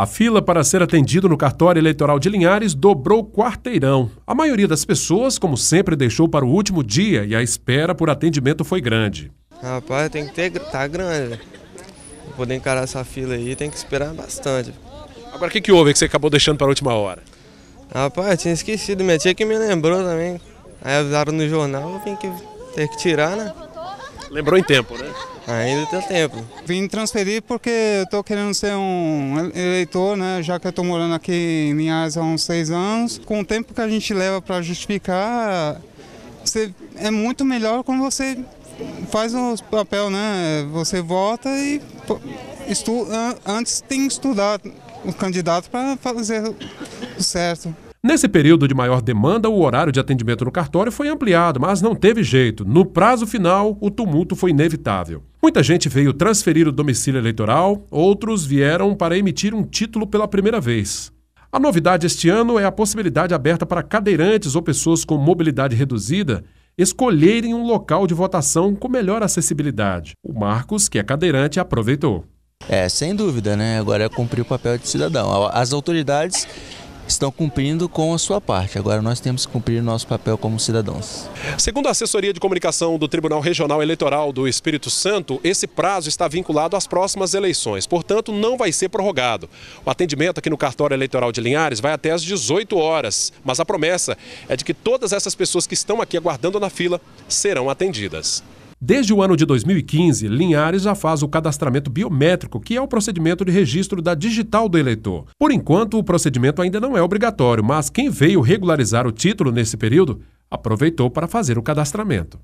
A fila para ser atendido no cartório eleitoral de Linhares dobrou quarteirão. A maioria das pessoas, como sempre, deixou para o último dia e a espera por atendimento foi grande. Rapaz, tem que ter, tá grande. Pra poder encarar essa fila aí, tem que esperar bastante. Agora, o que, que houve que você acabou deixando para a última hora? Rapaz, tinha esquecido, minha tia que me lembrou também. Aí avisaram no jornal, eu vim que ter que tirar, né? Lembrou em tempo, né? Ainda tem tempo. Vim transferir porque eu tô querendo ser um eleitor, né? Já que eu tô morando aqui em Linhares há uns seis anos. Com o tempo que a gente leva para justificar, você, é muito melhor quando você faz o papel, né? Você vota e estuda. antes tem que estudar o candidato para fazer o certo. Nesse período de maior demanda, o horário de atendimento no cartório foi ampliado, mas não teve jeito. No prazo final, o tumulto foi inevitável. Muita gente veio transferir o domicílio eleitoral, outros vieram para emitir um título pela primeira vez. A novidade este ano é a possibilidade aberta para cadeirantes ou pessoas com mobilidade reduzida escolherem um local de votação com melhor acessibilidade. O Marcos, que é cadeirante, aproveitou. É, sem dúvida, né? Agora é cumprir o papel de cidadão. As autoridades estão cumprindo com a sua parte. Agora nós temos que cumprir nosso papel como cidadãos. Segundo a assessoria de comunicação do Tribunal Regional Eleitoral do Espírito Santo, esse prazo está vinculado às próximas eleições, portanto não vai ser prorrogado. O atendimento aqui no cartório eleitoral de Linhares vai até às 18 horas, mas a promessa é de que todas essas pessoas que estão aqui aguardando na fila serão atendidas. Desde o ano de 2015, Linhares já faz o cadastramento biométrico, que é o procedimento de registro da digital do eleitor. Por enquanto, o procedimento ainda não é obrigatório, mas quem veio regularizar o título nesse período aproveitou para fazer o cadastramento.